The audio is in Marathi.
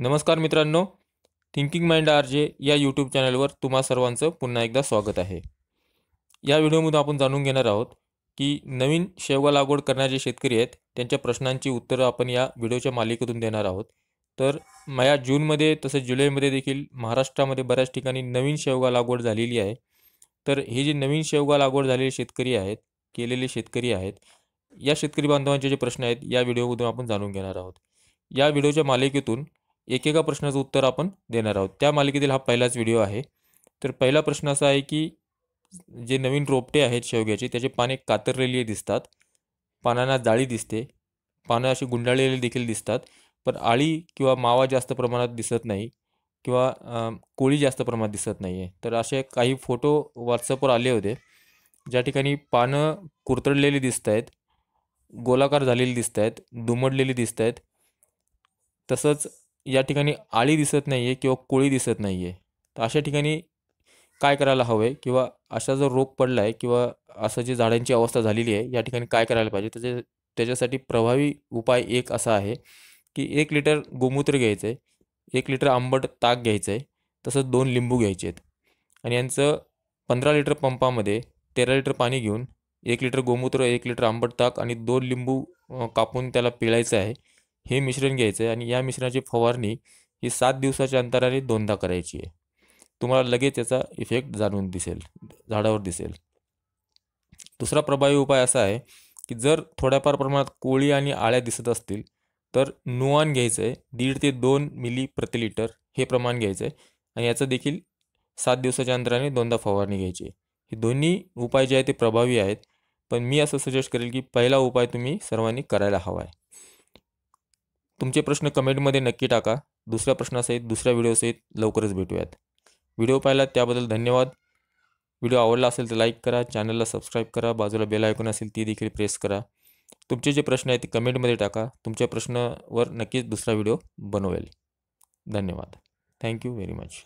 नमस्कार मित्रांनो थिंकिंग माइंड आर जे या यूट्यूब चॅनलवर तुम्हा सर्वांचं पुन्हा एकदा स्वागत आहे या व्हिडिओमधून आपण जाणून घेणार आहोत की नवीन शेवगा लागवड करणारे शेतकरी आहेत त्यांच्या प्रश्नांची उत्तरं आपण या व्हिडिओच्या मालिकेतून देणार आहोत तर माया जूनमध्ये तसेच जुलैमध्ये देखील महाराष्ट्रामध्ये बऱ्याच ठिकाणी नवीन शेवगा लागवड झालेली आहे तर हे जे नवीन शेवगा लागवड झालेले शेतकरी आहेत केलेले शेतकरी आहेत या शेतकरी बांधवांचे जे प्रश्न आहेत या व्हिडिओमधून आपण जाणून घेणार आहोत या व्हिडिओच्या मालिकेतून एकेका प्रश्नाचं उत्तर आपण देणार आहोत त्या मालिकेतील हा पहिलाच व्हिडिओ आहे तर पहिला प्रश्न असा आहे की जे नवीन रोपटे आहेत शेवग्याचे त्याचे पाने कातरलेली दिसतात पानांना जाळी दिसते पानं अशी गुंडाळलेली देखील दिसतात पण आळी किंवा मावा जास्त प्रमाणात दिसत नाही किंवा कोळी जास्त प्रमाणात दिसत नाही आहे तर असे काही फोटो व्हॉट्सअपवर आले होते ज्या ठिकाणी पानं कुरतडलेली दिसत आहेत गोलाकार झालेली दिसत आहेत दुमडलेली दिसत आहेत तसंच या ठिकाणी आळी दिसत नाही आहे किंवा कोळी दिसत नाही आहे तर अशा ठिकाणी काय करायला हवं आहे किंवा असा जो रोग पडला आहे किंवा असं जे झाडांची अवस्था झालेली आहे या ठिकाणी काय करायला पाहिजे त्याच्या त्याच्यासाठी प्रभावी उपाय एक असा आहे की एक लिटर गोमूत्र घ्यायचं आहे एक लिटर आंबट ताक घ्यायचं आहे तसंच दोन लिंबू घ्यायचे आहेत आणि यांचं पंधरा लिटर पंपामध्ये तेरा लिटर पाणी घेऊन एक लिटर गोमूत्र एक लिटर आंबट ताक आणि दोन लिंबू कापून त्याला पिळायचं आहे हे मिश्रण घ्यायचं आहे आणि या मिश्रणाची फवारणी ही सात दिवसाच्या अंतराने दोनदा करायची आहे तुम्हाला लगेच त्याचा इफेक्ट जाणून दिसेल झाडावर दिसेल दुसरा प्रभावी उपाय असा आहे की जर थोड्याफार प्रमाणात कोळी आणि आळ्या दिसत असतील तर नुआन घ्यायचं आहे दीड ते दोन मिली प्रति लिटर हे प्रमाण घ्यायचं आहे आणि याचं देखील सात दिवसाच्या अंतराने दोनदा फवारणी घ्यायची आहे हे दोन्ही उपाय जे आहेत ते प्रभावी आहेत पण मी असं सजेस्ट करेल की पहिला उपाय तुम्ही सर्वांनी करायला हवा आहे तुमचे प्रश्न कमेंटमध्ये नक्की टाका दुसऱ्या प्रश्नासहित दुसऱ्या व्हिडिओसहित लवकरच भेटूयात व्हिडिओ पाहिलात त्याबद्दल धन्यवाद व्हिडिओ आवडला असेल तर लाईक करा चॅनलला सबस्क्राईब करा बाजूला बेल आयकॉन असेल ती देखील प्रेस करा तुमचे जे प्रश्न आहेत ते कमेंटमध्ये टाका तुमच्या प्रश्नावर नक्कीच दुसरा व्हिडिओ बनवेल धन्यवाद थँक्यू व्हेरी मच